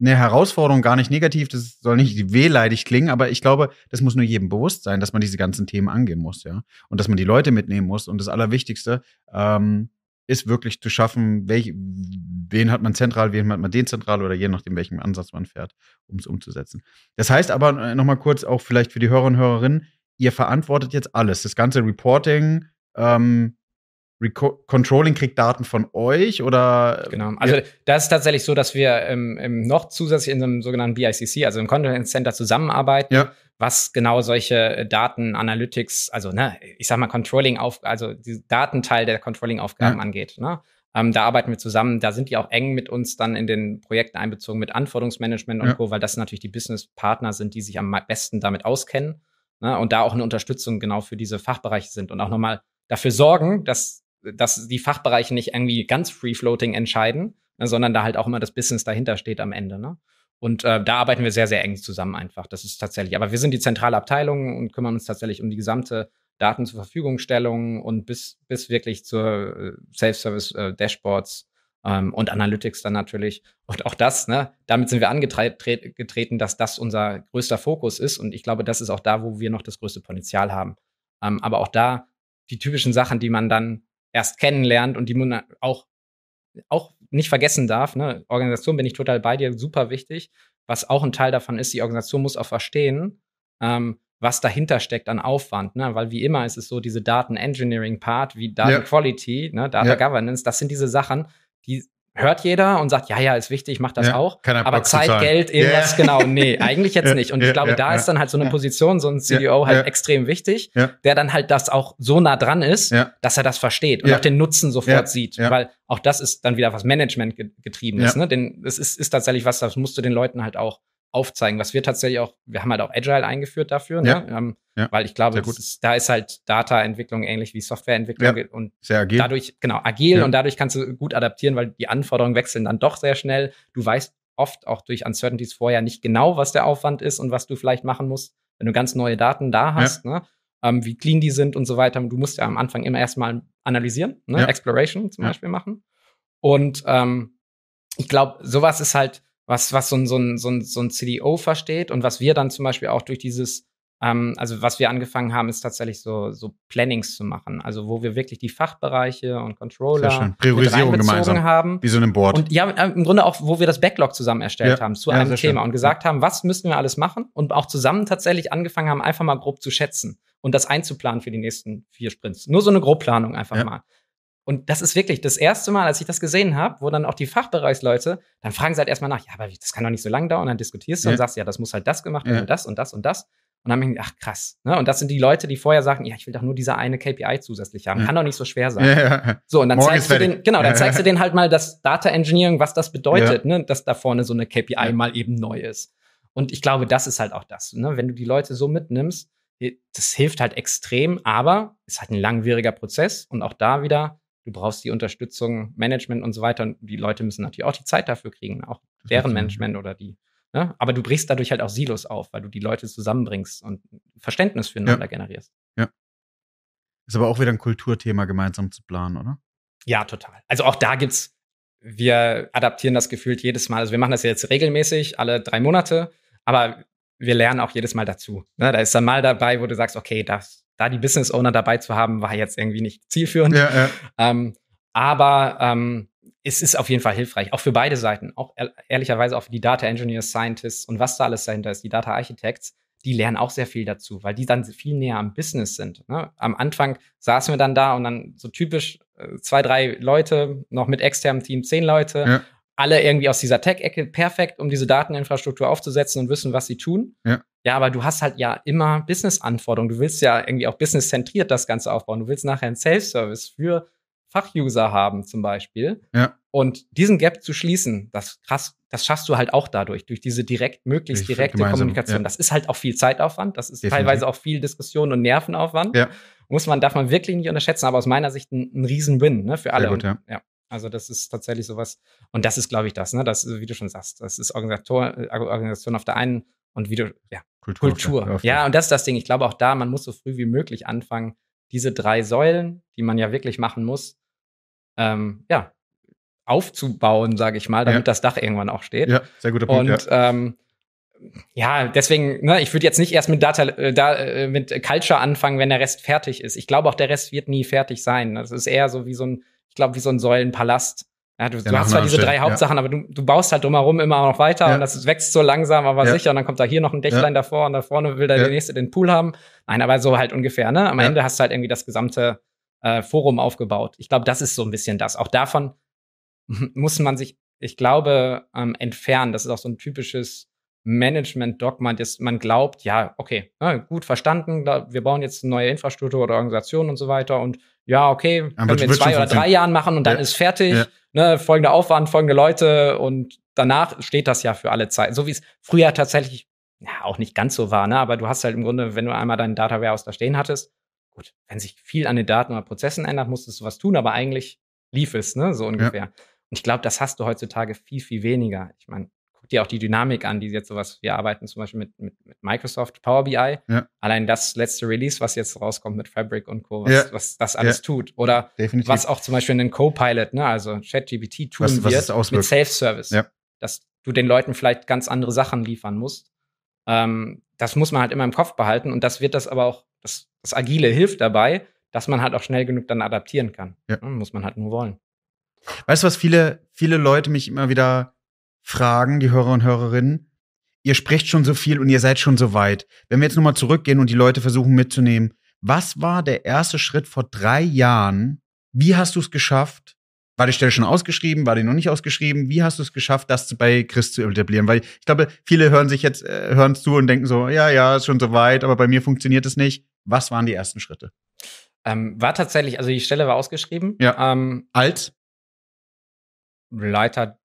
eine Herausforderung, gar nicht negativ, das soll nicht wehleidig klingen, aber ich glaube, das muss nur jedem bewusst sein, dass man diese ganzen Themen angehen muss, ja. Und dass man die Leute mitnehmen muss. Und das Allerwichtigste, ähm, ist wirklich zu schaffen, welch, wen hat man zentral, wen hat man dezentral oder je nachdem, welchem Ansatz man fährt, um es umzusetzen. Das heißt aber äh, nochmal kurz auch vielleicht für die Hörer und Hörerinnen, ihr verantwortet jetzt alles, das ganze Reporting, ähm, Reco Controlling kriegt Daten von euch oder? Genau. Also das ist tatsächlich so, dass wir ähm, ähm noch zusätzlich in so einem sogenannten BICC, also im Content Center, zusammenarbeiten, ja. was genau solche äh, Daten, Analytics, also ne, ich sag mal Controlling auf, also die Datenteil der Controlling-Aufgaben ja. angeht. Ne? Ähm, da arbeiten wir zusammen. Da sind die auch eng mit uns dann in den Projekten einbezogen mit Anforderungsmanagement und ja. Co, weil das natürlich die Business-Partner sind, die sich am besten damit auskennen ne? und da auch eine Unterstützung genau für diese Fachbereiche sind und auch nochmal dafür sorgen, dass dass die Fachbereiche nicht irgendwie ganz free-floating entscheiden, ne, sondern da halt auch immer das Business dahinter steht am Ende. Ne? Und äh, da arbeiten wir sehr, sehr eng zusammen einfach. Das ist tatsächlich. Aber wir sind die zentrale Abteilung und kümmern uns tatsächlich um die gesamte Daten zur Verfügungstellung und bis, bis wirklich zur äh, Self-Service-Dashboards äh, ähm, und Analytics dann natürlich. Und auch das, ne, damit sind wir angetreten, getreten, dass das unser größter Fokus ist. Und ich glaube, das ist auch da, wo wir noch das größte Potenzial haben. Ähm, aber auch da die typischen Sachen, die man dann erst kennenlernt und die man auch, auch nicht vergessen darf. Ne? Organisation bin ich total bei dir, super wichtig. Was auch ein Teil davon ist, die Organisation muss auch verstehen, ähm, was dahinter steckt an Aufwand. Ne? Weil wie immer ist es so, diese Daten-Engineering-Part, wie ne, data quality ja. ne? Data-Governance, ja. das sind diese Sachen, die hört jeder und sagt, ja, ja, ist wichtig, mach das ja, auch. Aber Zeit, sagen. Geld, irgendwas, yeah. genau, nee, eigentlich jetzt nicht. Und ich glaube, da ist dann halt so eine Position, so ein CEO halt extrem wichtig, der dann halt das auch so nah dran ist, dass er das versteht und auch den Nutzen sofort sieht. Weil auch das ist dann wieder was Management getriebenes. Ne? Denn es ist, ist tatsächlich was, das musst du den Leuten halt auch aufzeigen, was wir tatsächlich auch, wir haben halt auch Agile eingeführt dafür, ne? ja, ähm, ja, weil ich glaube, ist, da ist halt Data-Entwicklung ähnlich wie Softwareentwicklung ja, und dadurch, genau, agil und dadurch kannst du gut adaptieren, weil die Anforderungen wechseln dann doch sehr schnell. Du weißt oft auch durch Uncertainties vorher nicht genau, was der Aufwand ist und was du vielleicht machen musst, wenn du ganz neue Daten da hast, ne? ähm, wie clean die sind und so weiter. Du musst ja am Anfang immer erstmal analysieren, ne? Exploration zum Beispiel machen. Und ähm, ich glaube, sowas ist halt, was, was so ein, so ein, so ein, so ein CDO versteht und was wir dann zum Beispiel auch durch dieses, ähm, also was wir angefangen haben, ist tatsächlich so, so Plannings zu machen. Also wo wir wirklich die Fachbereiche und Controller Priorisierung gemeinsam haben. Wie so ein Board. Und ja, äh, im Grunde auch, wo wir das Backlog zusammen erstellt ja. haben zu ja, einem Thema schön. und gesagt ja. haben, was müssen wir alles machen und auch zusammen tatsächlich angefangen haben, einfach mal grob zu schätzen und das einzuplanen für die nächsten vier Sprints. Nur so eine Grobplanung einfach mal. Und das ist wirklich das erste Mal, als ich das gesehen habe, wo dann auch die Fachbereichsleute, dann fragen sie halt erstmal nach, ja, aber das kann doch nicht so lange dauern. Und dann diskutierst du ja. und sagst, ja, das muss halt das gemacht werden ja. und das und das und das. Und dann bin ich, ach krass. Ne? Und das sind die Leute, die vorher sagen, ja, ich will doch nur diese eine KPI zusätzlich haben. Ja. Kann doch nicht so schwer sein. So, und dann Morgen zeigst du den, genau, dann zeigst du denen halt mal das Data Engineering, was das bedeutet, ne? dass da vorne so eine KPI mal eben neu ist. Und ich glaube, das ist halt auch das. Ne? Wenn du die Leute so mitnimmst, das hilft halt extrem, aber ist halt ein langwieriger Prozess. Und auch da wieder, du brauchst die Unterstützung, Management und so weiter. Und die Leute müssen natürlich auch die Zeit dafür kriegen, auch deren Management oder die. Ne? Aber du brichst dadurch halt auch Silos auf, weil du die Leute zusammenbringst und Verständnis füreinander ja. generierst. Ja. Ist aber auch wieder ein Kulturthema, gemeinsam zu planen, oder? Ja, total. Also auch da gibt's, wir adaptieren das gefühlt jedes Mal. Also wir machen das jetzt regelmäßig, alle drei Monate, aber wir lernen auch jedes Mal dazu. Ne? Da ist dann mal dabei, wo du sagst, okay, das da die Business Owner dabei zu haben, war jetzt irgendwie nicht zielführend. Ja, ja. Ähm, aber ähm, es ist auf jeden Fall hilfreich, auch für beide Seiten, auch ehr ehrlicherweise auch für die Data Engineers, Scientists und was da alles dahinter ist, die Data Architects, die lernen auch sehr viel dazu, weil die dann viel näher am Business sind. Ne? Am Anfang saßen wir dann da und dann so typisch äh, zwei, drei Leute, noch mit externem Team zehn Leute, ja. alle irgendwie aus dieser Tech-Ecke perfekt, um diese Dateninfrastruktur aufzusetzen und wissen, was sie tun. Ja. Ja, aber du hast halt ja immer Business-Anforderungen. Du willst ja irgendwie auch business-zentriert das Ganze aufbauen. Du willst nachher einen Self-Service für Fachuser haben zum Beispiel. Ja. Und diesen Gap zu schließen, das krass, das schaffst du halt auch dadurch, durch diese direkt, möglichst ich direkte Kommunikation. Ja. Das ist halt auch viel Zeitaufwand, das ist Definitiv. teilweise auch viel Diskussion und Nervenaufwand. Ja. Muss man, darf man wirklich nicht unterschätzen, aber aus meiner Sicht ein, ein Riesen-Win ne, für alle. Gut, und, ja. Also das ist tatsächlich sowas, und das ist, glaube ich, das, ne? Das, wie du schon sagst, das ist Organisation, äh, Organisation auf der einen und wie du, ja, Kultur. Kultur. Ja, und das ist das Ding. Ich glaube auch da, man muss so früh wie möglich anfangen, diese drei Säulen, die man ja wirklich machen muss, ähm, ja, aufzubauen, sage ich mal, damit ja. das Dach irgendwann auch steht. Ja, sehr guter Punkt. Und ja. Ähm, ja, deswegen, ne, ich würde jetzt nicht erst mit Data, äh, da, äh, mit Culture anfangen, wenn der Rest fertig ist. Ich glaube auch, der Rest wird nie fertig sein. Das ist eher so wie so ein, ich glaube, wie so ein Säulenpalast, ja, du, ja, du hast zwar diese drei Hauptsachen, ja. aber du, du baust halt drumherum immer noch weiter ja. und das wächst so langsam, aber sicher. Und dann kommt da hier noch ein Dächlein davor und da vorne will da der nächste den Pool haben. Nein, aber so halt ungefähr, ne? Am Ende hast du halt irgendwie das gesamte äh, Forum aufgebaut. Ich glaube, das ist so ein bisschen das. Auch davon muss man sich, ich glaube, ähm, entfernen. Das ist auch so ein typisches Management-Dogma, dass man glaubt, ja, okay, ne, gut verstanden, wir bauen jetzt eine neue Infrastruktur oder Organisation und so weiter und ja, okay, ja, können wir in zwei oder drei Jahren machen und dann ist fertig. Ja. Ne, folgender Aufwand, folgende Leute und danach steht das ja für alle Zeit. So wie es früher tatsächlich ja, auch nicht ganz so war, ne? aber du hast halt im Grunde, wenn du einmal deinen Data Warehouse da stehen hattest, gut, wenn sich viel an den Daten oder Prozessen ändert, musstest du was tun, aber eigentlich lief es, ne? so ungefähr. Ja. Und ich glaube, das hast du heutzutage viel, viel weniger. Ich meine, dir auch die Dynamik an, die jetzt sowas, wir arbeiten zum Beispiel mit, mit, mit Microsoft Power BI. Ja. Allein das letzte Release, was jetzt rauskommt mit Fabric und Co., was, ja. was das alles ja. tut. Oder Definitiv. was auch zum Beispiel in den Copilot, ne, also ChatGPT tun was, wird was mit Self-Service. Dass du den Leuten vielleicht ganz andere Sachen liefern musst. Ähm, das muss man halt immer im Kopf behalten und das wird das aber auch, das, das Agile hilft dabei, dass man halt auch schnell genug dann adaptieren kann. Ne, muss man halt nur wollen. Weißt du, was viele, viele Leute mich immer wieder fragen, die Hörer und Hörerinnen. Ihr sprecht schon so viel und ihr seid schon so weit. Wenn wir jetzt nochmal zurückgehen und die Leute versuchen mitzunehmen, was war der erste Schritt vor drei Jahren? Wie hast du es geschafft? War die Stelle schon ausgeschrieben? War die noch nicht ausgeschrieben? Wie hast du es geschafft, das bei Chris zu etablieren? Weil ich glaube, viele hören sich jetzt, äh, hören zu und denken so, ja, ja, ist schon so weit, aber bei mir funktioniert es nicht. Was waren die ersten Schritte? Ähm, war tatsächlich, also die Stelle war ausgeschrieben. Ja. Ähm, Als? Leiter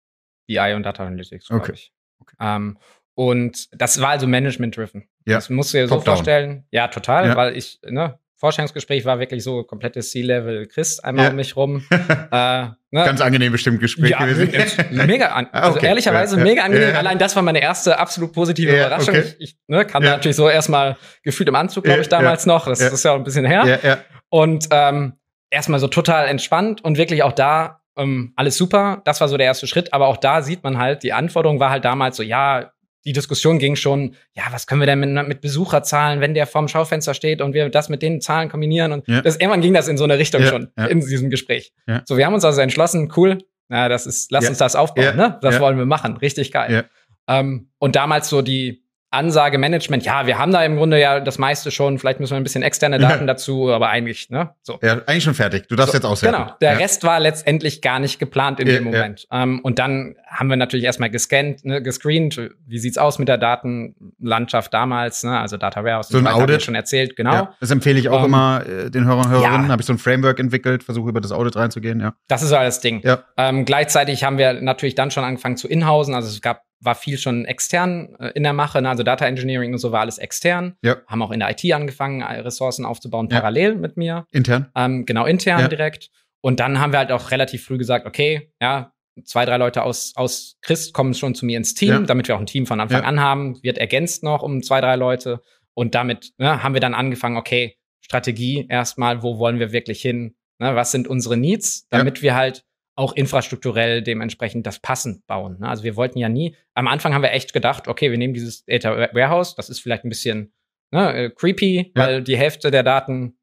BI und Data Analytics, okay. ich. Okay. Ähm, und das war also Management-driven. Ja. Das musst du dir Top so down. vorstellen. Ja, total, ja. weil ich, ne, Vorstellungsgespräch war wirklich so komplettes C-Level Christ einmal ja. um mich rum. äh, ne? Ganz angenehm bestimmt Gespräch ja, gewesen. Mega an, ah, also okay. ehrlicherweise ja. mega angenehm. Allein das war meine erste absolut positive Überraschung. Okay. Ich, ich ne, kam natürlich so erstmal gefühlt im Anzug, glaube ich, damals noch. Das ist ja auch ein bisschen her. Und ähm, erstmal so total entspannt und wirklich auch da ähm, alles super. Das war so der erste Schritt. Aber auch da sieht man halt, die Anforderung war halt damals so, ja, die Diskussion ging schon, ja, was können wir denn mit, mit Besucherzahlen, wenn der vorm Schaufenster steht und wir das mit den Zahlen kombinieren? Und ja. das, irgendwann ging das in so eine Richtung ja, schon, ja. in diesem Gespräch. So, wir haben uns also entschlossen, cool, na, das ist, lass uns das aufbauen, ne? Das wollen wir machen. Richtig geil. Ähm, und damals so die, Ansage Management, ja, wir haben da im Grunde ja das meiste schon, vielleicht müssen wir ein bisschen externe Daten ja. dazu, aber eigentlich, ne? So. Ja, eigentlich schon fertig. Du darfst so, jetzt aushelfen. Genau. Der ja. Rest war letztendlich gar nicht geplant in ja, dem Moment. Ähm, und dann haben wir natürlich erstmal gescannt, ne, gescreent, wie sieht's aus mit der Datenlandschaft damals, ne? Also Data Warehouse, so ein Audit schon erzählt, genau. Das empfehle ich auch ähm, immer äh, den Hörern und Hörerinnen. Habe ich so ein Framework entwickelt, versuche über das Audit reinzugehen, ja. Das ist das Ding. Ja. Ähm, gleichzeitig haben wir natürlich dann schon angefangen zu inhausen, also es gab war viel schon extern äh, in der Mache. Ne? Also Data Engineering und so war alles extern. Ja. Haben auch in der IT angefangen, äh, Ressourcen aufzubauen, ja. parallel mit mir. Intern. Ähm, genau, intern ja. direkt. Und dann haben wir halt auch relativ früh gesagt, okay, ja, zwei, drei Leute aus, aus Christ kommen schon zu mir ins Team, damit wir auch ein Team von Anfang an haben. Wird ergänzt noch um zwei, drei Leute. Und damit ne, haben wir dann angefangen, okay, Strategie erstmal, wo wollen wir wirklich hin? Ne? was sind unsere Needs, damit wir halt auch infrastrukturell dementsprechend das passend bauen. Ne? Also wir wollten ja nie, am Anfang haben wir echt gedacht, okay, wir nehmen dieses Data Warehouse, das ist vielleicht ein bisschen ne, äh, creepy, ja. weil die Hälfte der Daten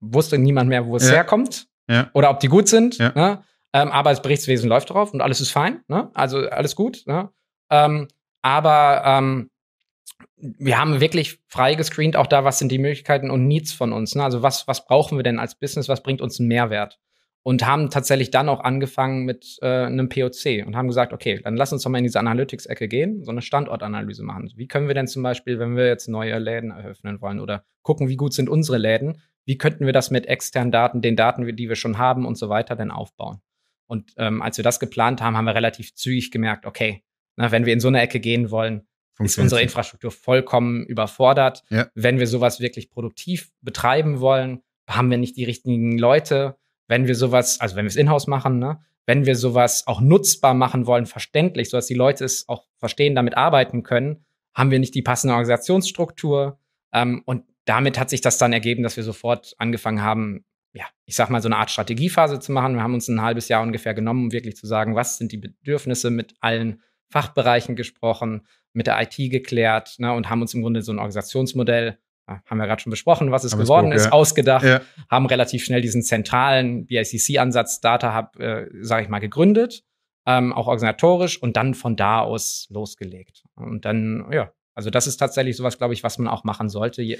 wusste niemand mehr, wo es ja. herkommt ja. oder ob die gut sind. Ne? Ähm, aber das Berichtswesen läuft drauf und alles ist fein, ne? also alles gut. Ne? Ähm, aber ähm, wir haben wirklich frei gescreent, auch da, was sind die Möglichkeiten und Needs von uns. Ne? Also was, was brauchen wir denn als Business, was bringt uns einen Mehrwert? und haben tatsächlich dann auch angefangen mit äh, einem POC und haben gesagt, okay, dann lass uns doch mal in diese Analytics-Ecke gehen, so eine Standortanalyse machen. Wie können wir denn zum Beispiel, wenn wir jetzt neue Läden eröffnen wollen oder gucken, wie gut sind unsere Läden, wie könnten wir das mit externen Daten, den Daten, die wir schon haben und so weiter, denn aufbauen? Und ähm, als wir das geplant haben, haben wir relativ zügig gemerkt, okay, na, ne, wenn wir in so eine Ecke gehen wollen, ist unsere Infrastruktur vollkommen überfordert. Ja. Wenn wir sowas wirklich produktiv betreiben wollen, haben wir nicht die richtigen Leute wenn wir sowas, also wenn wir es in-house machen, ne, wenn wir sowas auch nutzbar machen wollen, verständlich, sodass die Leute es auch verstehen, damit arbeiten können, haben wir nicht die passende Organisationsstruktur. Ähm, und damit hat sich das dann ergeben, dass wir sofort angefangen haben, ja, ich sag mal, so eine Art Strategiephase zu machen. Wir haben uns ein halbes Jahr ungefähr genommen, um wirklich zu sagen, was sind die Bedürfnisse mit allen Fachbereichen gesprochen, mit der IT geklärt ne, und haben uns im Grunde so ein Organisationsmodell haben wir gerade schon besprochen, was es geworden ist, ja. ausgedacht, ja. haben relativ schnell diesen zentralen BICC-Ansatz Data Hub, äh, sage ich mal, gegründet, ähm, auch organisatorisch und dann von da aus losgelegt. Und dann, ja, also das ist tatsächlich sowas, glaube ich, was man auch machen sollte. Je,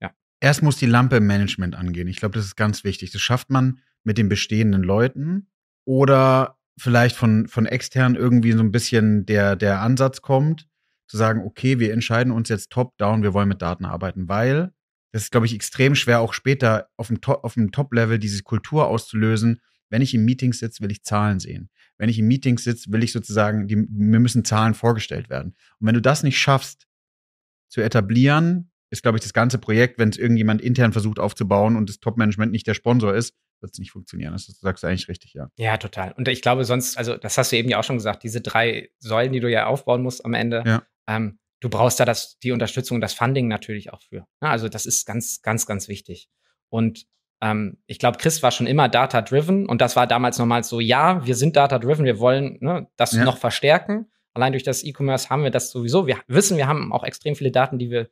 ja. Erst muss die Lampe im Management angehen. Ich glaube, das ist ganz wichtig. Das schafft man mit den bestehenden Leuten oder vielleicht von, von extern irgendwie so ein bisschen der, der Ansatz kommt zu sagen, okay, wir entscheiden uns jetzt top-down, wir wollen mit Daten arbeiten, weil das ist, glaube ich, extrem schwer, auch später auf dem, Top-Level diese Kultur auszulösen. Wenn ich im Meeting sitze, will ich Zahlen sehen. Wenn ich im Meeting sitze, will ich sozusagen, die, mir müssen Zahlen vorgestellt werden. Und wenn du das nicht schaffst, zu etablieren, ist, glaube ich, das ganze Projekt, wenn es irgendjemand intern versucht aufzubauen und das Top-Management nicht der Sponsor ist, wird es nicht funktionieren. Das sagst du eigentlich richtig, ja. Ja, total. Und ich glaube, sonst, also das hast du eben ja auch schon gesagt, diese drei Säulen, die du ja aufbauen musst am Ende, ja ähm, du brauchst da das, die Unterstützung und das Funding natürlich auch für. Ja, also das ist ganz, ganz, ganz wichtig. Und ähm, ich glaube, Chris war schon immer data-driven und das war damals nochmal so, ja, wir sind data-driven, wir wollen ne, das ja. noch verstärken. Allein durch das E-Commerce haben wir das sowieso. Wir wissen, wir haben auch extrem viele Daten, die wir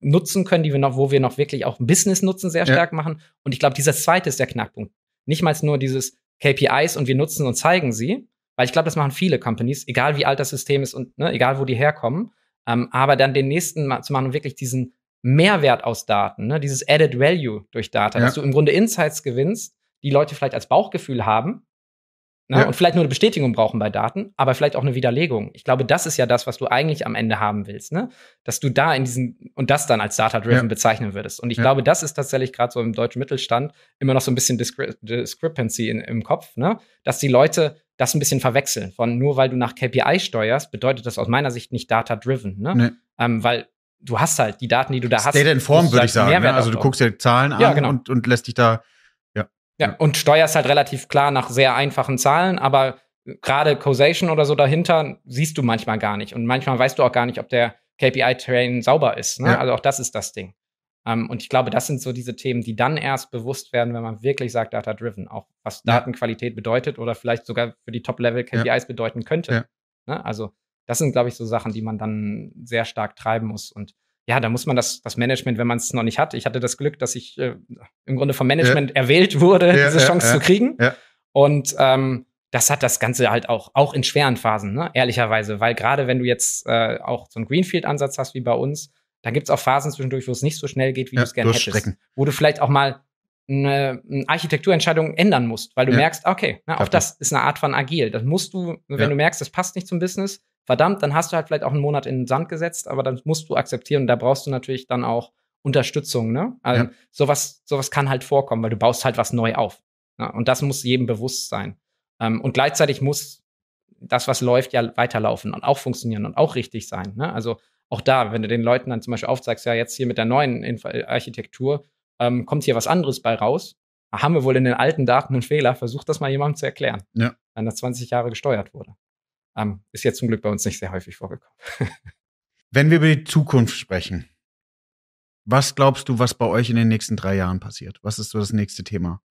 nutzen können, die wir noch, wo wir noch wirklich auch Business nutzen, sehr ja. stark machen. Und ich glaube, dieser zweite ist der Knackpunkt. Nicht mal nur dieses KPIs und wir nutzen und zeigen sie, weil ich glaube, das machen viele Companies, egal wie alt das System ist und ne, egal wo die herkommen. Ähm, aber dann den nächsten mal zu machen und wirklich diesen Mehrwert aus Daten, ne, dieses Added Value durch Data, ja. dass du im Grunde Insights gewinnst, die Leute vielleicht als Bauchgefühl haben, Ne? Ja. Und vielleicht nur eine Bestätigung brauchen bei Daten, aber vielleicht auch eine Widerlegung. Ich glaube, das ist ja das, was du eigentlich am Ende haben willst, ne? Dass du da in diesen und das dann als Data-Driven ja. bezeichnen würdest. Und ich ja. glaube, das ist tatsächlich gerade so im deutschen Mittelstand immer noch so ein bisschen Discrepancy in, im Kopf, ne? Dass die Leute das ein bisschen verwechseln. Von nur weil du nach KPI steuerst, bedeutet das aus meiner Sicht nicht data-driven. Ne? Nee. Ähm, weil du hast halt die Daten, die du da State hast. Data informed, würde ich sagen. Ne? Also du guckst dir Zahlen an ja, genau. und, und lässt dich da. Ja, ja, und steuerst halt relativ klar nach sehr einfachen Zahlen, aber gerade Causation oder so dahinter siehst du manchmal gar nicht. Und manchmal weißt du auch gar nicht, ob der KPI-Train sauber ist. Ne? Also auch das ist das Ding. Ähm, und ich glaube, das sind so diese Themen, die dann erst bewusst werden, wenn man wirklich sagt, Data-Driven, auch was ja. Datenqualität bedeutet oder vielleicht sogar für die Top-Level-KPIs ja. bedeuten könnte. Ja. Ne? Also das sind, glaube ich, so Sachen, die man dann sehr stark treiben muss. Und ja, da muss man das, das Management, wenn man es noch nicht hat. Ich hatte das Glück, dass ich äh, im Grunde vom Management erwählt wurde, diese Chance zu kriegen. Und ähm, das hat das Ganze halt auch, auch in schweren Phasen, ne? ehrlicherweise. Weil gerade wenn du jetzt äh, auch so einen Greenfield-Ansatz hast wie bei uns, dann gibt es auch Phasen zwischendurch, wo es nicht so schnell geht, wie ja, du es gerne hättest. Wo du vielleicht auch mal eine, eine Architekturentscheidung ändern musst, weil du ja. merkst, okay, na, auch das ist eine Art von agil. Das musst du, wenn ja. du merkst, das passt nicht zum Business, verdammt, dann hast du halt vielleicht auch einen Monat in den Sand gesetzt, aber dann musst du akzeptieren. Und da brauchst du natürlich dann auch Unterstützung. Ne? Also ja. sowas, sowas kann halt vorkommen, weil du baust halt was neu auf. Ne? Und das muss jedem bewusst sein. Ähm, und gleichzeitig muss das, was läuft, ja weiterlaufen und auch funktionieren und auch richtig sein. Ne? Also auch da, wenn du den Leuten dann zum Beispiel aufzeigst, ja, jetzt hier mit der neuen Info äh, Architektur ähm, kommt hier was anderes bei raus, haben wir wohl in den alten Daten einen Fehler, versucht das mal jemandem zu erklären, ja. wenn das 20 Jahre gesteuert wurde. Ähm, ist jetzt zum Glück bei uns nicht sehr häufig vorgekommen. wenn wir über die Zukunft sprechen, was glaubst du, was bei euch in den nächsten drei Jahren passiert? Was ist so das nächste Thema?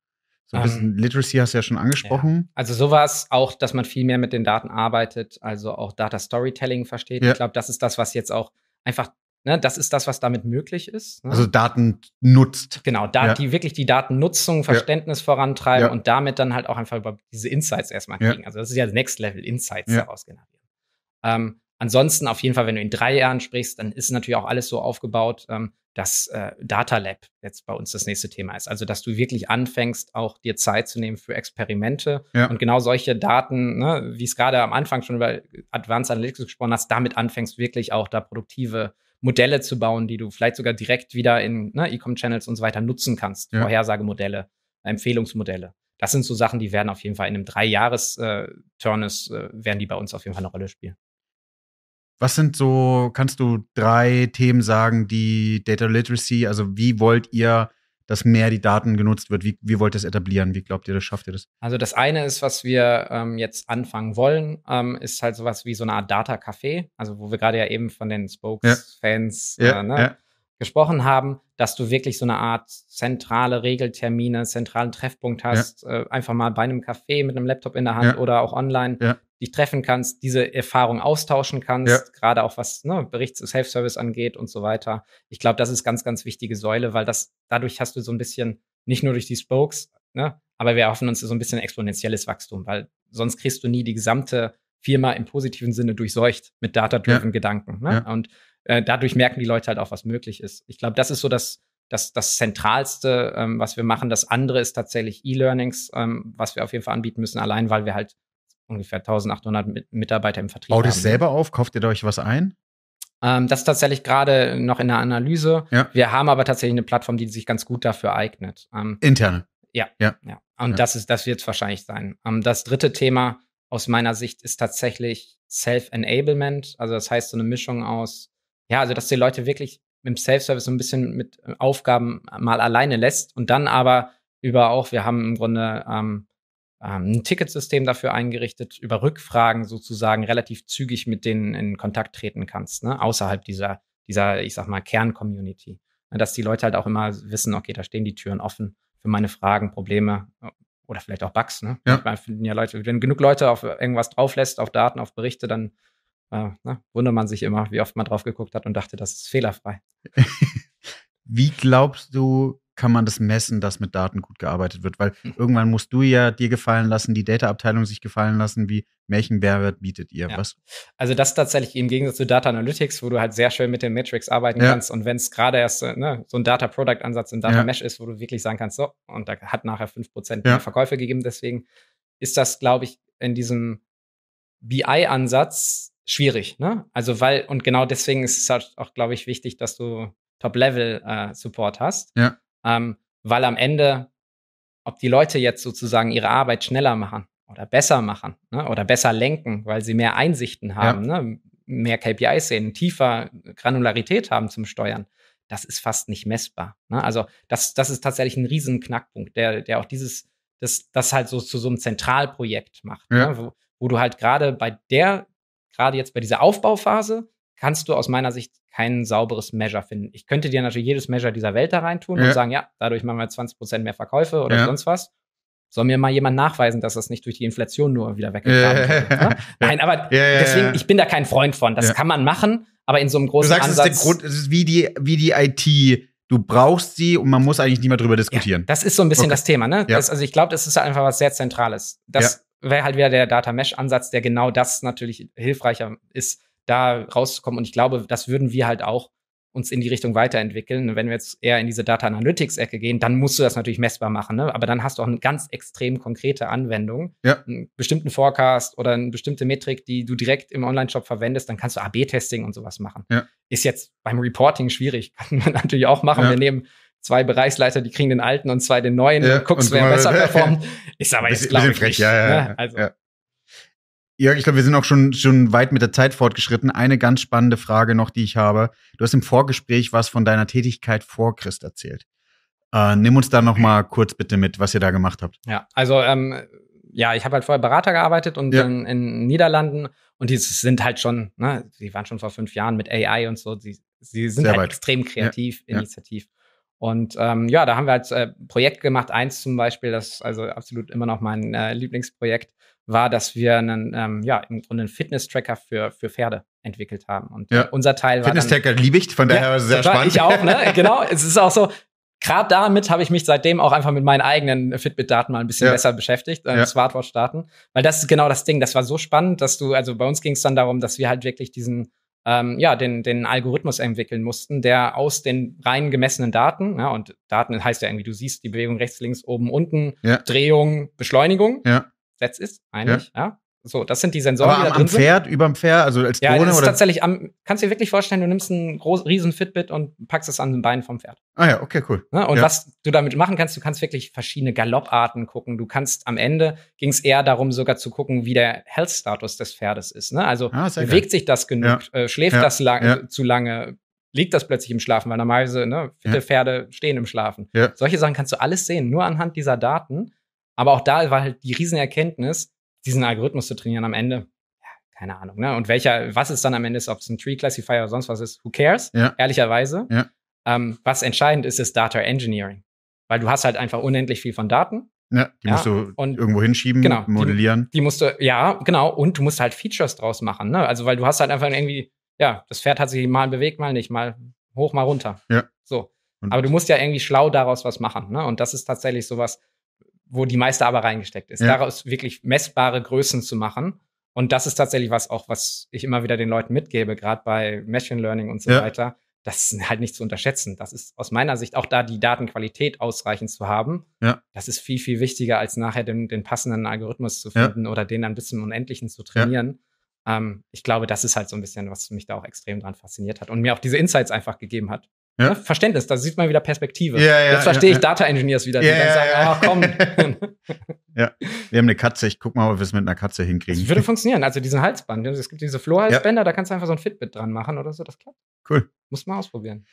So ein bisschen um, ähm, Literacy hast du ja schon angesprochen. Ja. Also sowas auch, dass man viel mehr mit den Daten arbeitet, also auch Data Storytelling versteht. Ja. Ich glaube, das ist das, was jetzt auch einfach, ne, das ist das, was damit möglich ist. Ne? Also Daten nutzt. Genau, da, ja. die wirklich die Datennutzung, Verständnis vorantreiben und damit dann halt auch einfach über diese Insights erstmal kriegen. Also das ist ja Next Level Insights daraus generieren. Ähm, Ansonsten auf jeden Fall, wenn du in drei Jahren sprichst, dann ist natürlich auch alles so aufgebaut, ähm, dass äh, Data Lab jetzt bei uns das nächste Thema ist. Also, dass du wirklich anfängst, auch dir Zeit zu nehmen für Experimente ja. und genau solche Daten, ne, wie es gerade am Anfang schon über Advanced Analytics gesprochen hast, damit anfängst wirklich auch da produktive Modelle zu bauen, die du vielleicht sogar direkt wieder in ne, E-Com-Channels und so weiter nutzen kannst. Ja. Vorhersagemodelle, Empfehlungsmodelle. Das sind so Sachen, die werden auf jeden Fall in einem drei jahres äh, turnus äh, werden die bei uns auf jeden Fall eine Rolle spielen. Was sind so, kannst du drei Themen sagen, die Data Literacy, also wie wollt ihr, dass mehr die Daten genutzt wird? Wie, wie wollt ihr das etablieren? Wie glaubt ihr das? Schafft ihr das? Also das eine ist, was wir ähm, jetzt anfangen wollen, ähm, ist halt sowas wie so eine Art Data Café, also wo wir gerade ja eben von den Spokes-Fans ja. äh, ja, ne, ja. gesprochen haben, dass du wirklich so eine Art zentrale Regeltermine, zentralen Treffpunkt hast, äh, einfach mal bei einem Café mit einem Laptop in der Hand oder auch online, dich treffen kannst, diese Erfahrung austauschen kannst, ja. gerade auch was ne, Berichts- Self-Service angeht und so weiter. Ich glaube, das ist ganz, ganz wichtige Säule, weil das dadurch hast du so ein bisschen, nicht nur durch die Spokes, ne, aber wir erhoffen uns so ein bisschen exponentielles Wachstum, weil sonst kriegst du nie die gesamte Firma im positiven Sinne durchseucht mit data-driven ja. Gedanken. Ne? Ja. Und äh, dadurch merken die Leute halt auch, was möglich ist. Ich glaube, das ist so das, das, das Zentralste, ähm, was wir machen. Das andere ist tatsächlich E-Learnings, ähm, was wir auf jeden Fall anbieten müssen, allein weil wir halt ungefähr 1800 Mitarbeiter im Vertrieb Baut haben. es selber auf? Kauft ihr da euch was ein? Ähm, das ist tatsächlich gerade noch in der Analyse. Ja. Wir haben aber tatsächlich eine Plattform, die sich ganz gut dafür eignet. Ähm, Interne. Ja. Ja. ja. Und ja. das das wird es wahrscheinlich sein. Ähm, das dritte Thema aus meiner Sicht ist tatsächlich Self-Enablement. Also das heißt so eine Mischung aus, ja, also dass die Leute wirklich im Self-Service so ein bisschen mit äh, Aufgaben mal alleine lässt und dann aber über auch, wir haben im Grunde ähm, ähm, ein Ticketsystem dafür eingerichtet, über Rückfragen sozusagen relativ zügig mit denen in Kontakt treten kannst, ne? außerhalb dieser, dieser, ich sag mal, Kern-Community. Ne, dass die Leute halt auch immer wissen, okay, da stehen die Türen offen für meine Fragen, Probleme äh, oder vielleicht auch Bugs. Ne? Ja. Meine, finden ja Leute, wenn genug Leute auf irgendwas drauflässt, auf Daten, auf Berichte, dann äh, na, ne, wundert man sich immer, wie oft man drauf geguckt hat und dachte, das ist fehlerfrei. wie glaubst du, kann man das messen, dass mit Daten gut gearbeitet wird? Weil hm. irgendwann musst du ja dir gefallen lassen, die Data-Abteilung sich gefallen lassen, wie welchen Mehrwert bietet ihr? Ja. Was? Also das tatsächlich im Gegensatz zu Data Analytics, wo du halt sehr schön mit den Metrics arbeiten ja. kannst und wenn es gerade erst äh, ne, so ein Data-Product-Ansatz in Data Mesh ja. ist, wo du wirklich sagen kannst, so, und da hat nachher 5% ja. mehr Verkäufe gegeben, deswegen ist das, glaube ich, in diesem BI-Ansatz schwierig, ne? Also weil, und genau deswegen ist es halt auch, glaube ich, wichtig, dass du Top-Level-Support äh, hast. Ja ähm, weil am Ende, ob die Leute jetzt sozusagen ihre Arbeit schneller machen oder besser machen ne, oder besser lenken, weil sie mehr Einsichten haben, ja. ne, mehr KPIs sehen, tiefer Granularität haben zum Steuern, das ist fast nicht messbar. Ne? Also das, das ist tatsächlich ein Riesenknackpunkt, der, der auch dieses, das, das halt so zu so einem Zentralprojekt macht, ja. ne? wo, wo du halt gerade bei der, gerade jetzt bei dieser Aufbauphase, kannst du aus meiner Sicht kein sauberes Measure finden. Ich könnte dir natürlich jedes Measure dieser Welt da reintun ja. und sagen, ja, dadurch machen wir 20 Prozent mehr Verkäufe oder ja. sonst was. Soll mir mal jemand nachweisen, dass das nicht durch die Inflation nur wieder weggegraben ja. wird? Ne? Nein, aber deswegen, ich bin da kein Freund von. Das kann man machen, aber in so einem großen du sagst, Ansatz. Es ist, Grund, es ist wie, die, wie die IT. Du brauchst sie und man muss eigentlich nicht mehr drüber diskutieren. das ist so ein bisschen okay. das Thema, ne? Das, also ich glaube, das ist einfach was sehr Zentrales. Das wäre halt wieder der Data Mesh Ansatz, der genau das natürlich hilfreicher ist da rauszukommen. Und ich glaube, das würden wir halt auch uns in die Richtung weiterentwickeln. Und wenn wir jetzt eher in diese Data Analytics-Ecke gehen, dann musst du das natürlich messbar machen. Ne? Aber dann hast du auch eine ganz extrem konkrete Anwendung. Ja. Einen bestimmten Forecast oder eine bestimmte Metrik, die du direkt im Online-Shop verwendest, dann kannst du AB-Testing und sowas machen. Ja. Ist jetzt beim Reporting schwierig. Kann man natürlich auch machen. Ja. Wir nehmen zwei Bereichsleiter, die kriegen den alten und zwei den neuen. Ja, guckst, wer besser performt. Ist aber jetzt, glaube ich, frech. nicht. Ja, ja, ne? Also ja, ich glaube, wir sind auch schon, schon weit mit der Zeit fortgeschritten. Eine ganz spannende Frage noch, die ich habe. Du hast im Vorgespräch was von deiner Tätigkeit vor Christ erzählt. Äh, nimm uns da noch mal kurz bitte mit, was ihr da gemacht habt. Ja, also ähm, ja, ich habe halt vorher Berater gearbeitet und ja. in, in Niederlanden und die sind halt schon, ne, die waren schon vor fünf Jahren mit AI und so, die, sie sind Sehr halt weit. extrem kreativ, ja, initiativ. Ja. Und ähm, ja, da haben wir halt äh, Projekt gemacht, eins zum Beispiel, das ist also absolut immer noch mein äh, Lieblingsprojekt, war, dass wir einen, ähm, ja, im Grunde einen Fitness-Tracker für, für Pferde entwickelt haben. Und äh, ja. unser Teil war. Fitness-Tracker liebe ich, von daher ja, sehr spannend. Ich auch, ne? Genau. es ist auch so, gerade damit habe ich mich seitdem auch einfach mit meinen eigenen Fitbit-Daten mal ein bisschen ja. besser beschäftigt, äh, ja. Smartwatch-Daten. Weil das ist genau das Ding. Das war so spannend, dass du, also bei uns ging es dann darum, dass wir halt wirklich diesen, ähm, ja, den, den Algorithmus entwickeln mussten, der aus den rein gemessenen Daten, ja, ne, und Daten heißt ja irgendwie, du siehst die Bewegung rechts, links, oben, unten, ja. Drehung, Beschleunigung. Ja. That's it, eigentlich, ja. ja? So, das sind die Sensoren. Aber am, am Pferd, sind. überm Pferd, also als Drohne ja, das ist oder? tatsächlich am, kannst dir wirklich vorstellen, du nimmst ein groß, riesen Fitbit und packst es an den Beinen vom Pferd. Ah ja, okay, cool. Ja, ne, und ja. was du damit machen kannst, du kannst wirklich verschiedene Galopparten gucken. Du kannst am Ende ging es eher darum, sogar zu gucken, wie der Health-Status des Pferdes ist. Ne? Also ah, bewegt geil. sich das genug, äh, schläft das lang, zu lange, liegt das plötzlich im Schlafen, weil normalerweise ne, fitte Pferde stehen im Schlafen. Solche Sachen kannst du alles sehen, nur anhand dieser Daten. Aber auch da war halt die Riesenerkenntnis, diesen Algorithmus zu trainieren am Ende. Ja, keine Ahnung, ne? Und welcher, was es dann am Ende ist, ob es ein Tree Classifier oder sonst was ist, who cares? Ja. Ehrlicherweise. Ja. Ähm, was entscheidend ist, ist Data Engineering. Weil du hast halt einfach unendlich viel von Daten. Ja, die musst du und, irgendwo hinschieben, genau, modellieren. Die, die, musst du, ja, genau. Und du musst halt Features draus machen, ne? Also, weil du hast halt einfach irgendwie, ja, das Pferd hat sich mal bewegt, mal nicht, mal hoch, mal runter. Ja. So. Und Aber du musst ja irgendwie schlau daraus was machen, ne? Und das ist tatsächlich sowas, wo die meiste Arbeit reingesteckt ist. Ja. Daraus wirklich messbare Größen zu machen. Und das ist tatsächlich was auch, was ich immer wieder den Leuten mitgebe, gerade bei Machine Learning und so ja. weiter. Das ist halt nicht zu unterschätzen. Das ist aus meiner Sicht auch da die Datenqualität ausreichend zu haben. Ja. Das ist viel, viel wichtiger, als nachher den, den passenden Algorithmus zu finden oder den dann bis zum Unendlichen zu trainieren. Ähm, ich glaube, das ist halt so ein bisschen, was mich da auch extrem dran fasziniert hat und mir auch diese Insights einfach gegeben hat. Ja. Ne? Verständnis, da sieht man wieder Perspektive. Ja, ja, Jetzt verstehe ich Data Engineers wieder, die dann sagen, ach ah, komm. ja, wir haben eine Katze, ich guck mal, ob wir es mit einer Katze hinkriegen. Das würde funktionieren, also diesen Halsband. Es gibt diese Flohhalsbänder, da kannst du einfach so ein Fitbit dran machen oder so, das klappt. Cool. Muss mal ausprobieren.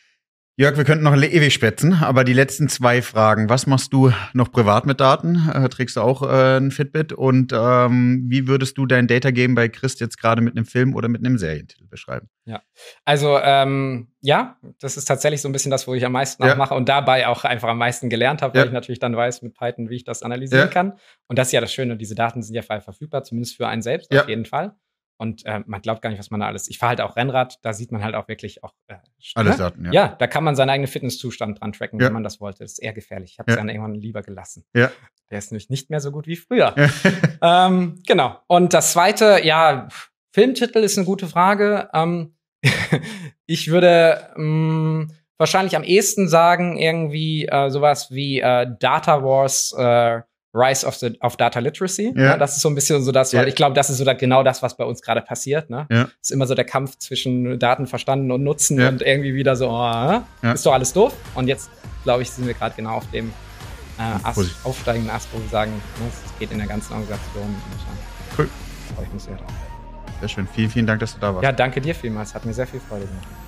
Jörg, wir könnten noch ewig spätzen, aber die letzten zwei Fragen. Was machst du noch privat mit Daten? Äh, trägst du auch äh, ein Fitbit? Und ähm, wie würdest du dein Data Game bei Christ jetzt gerade mit einem Film oder mit einem Serientitel beschreiben? Ja, also ähm, ja, das ist tatsächlich so ein bisschen das, wo ich am meisten ja. mache und dabei auch einfach am meisten gelernt habe, weil ja. ich natürlich dann weiß mit Python, wie ich das analysieren ja. kann. Und das ist ja das Schöne, diese Daten sind ja frei verfügbar, zumindest für einen selbst auf jeden Fall. Und äh, man glaubt gar nicht, was man da alles. Ich fahre halt auch Rennrad, da sieht man halt auch wirklich auch. Äh, Alle Daten, ne? ja. Ja, da kann man seinen eigenen Fitnesszustand dran tracken, ja. wenn man das wollte. Das ist eher gefährlich. Ich habe es ja. dann irgendwann lieber gelassen. Ja. Der ist nämlich nicht mehr so gut wie früher. ähm, genau. Und das zweite, ja, Filmtitel ist eine gute Frage. Ähm, ich würde mh, mm, wahrscheinlich am ehesten sagen, irgendwie äh, sowas wie äh, Data Wars äh, Rise of, the, of Data Literacy. Ja. Ne? ja das ist so ein bisschen so das, weil ja. ich glaube, das ist so da, genau das, was bei uns gerade passiert. Ne? Ja. Ist immer so der Kampf zwischen Daten verstanden und Nutzen ja. und irgendwie wieder so, oh, ist doch alles doof. Und jetzt, glaube ich, sind wir gerade genau auf dem äh, Ast, aufsteigenden Ast, wo wir sagen, ne, es geht in der ganzen Organisation. Und, cool. ich mich sehr drauf. Sehr schön. Vielen, vielen Dank, dass du da warst. Ja, danke dir vielmals. Hat mir sehr viel Freude gemacht.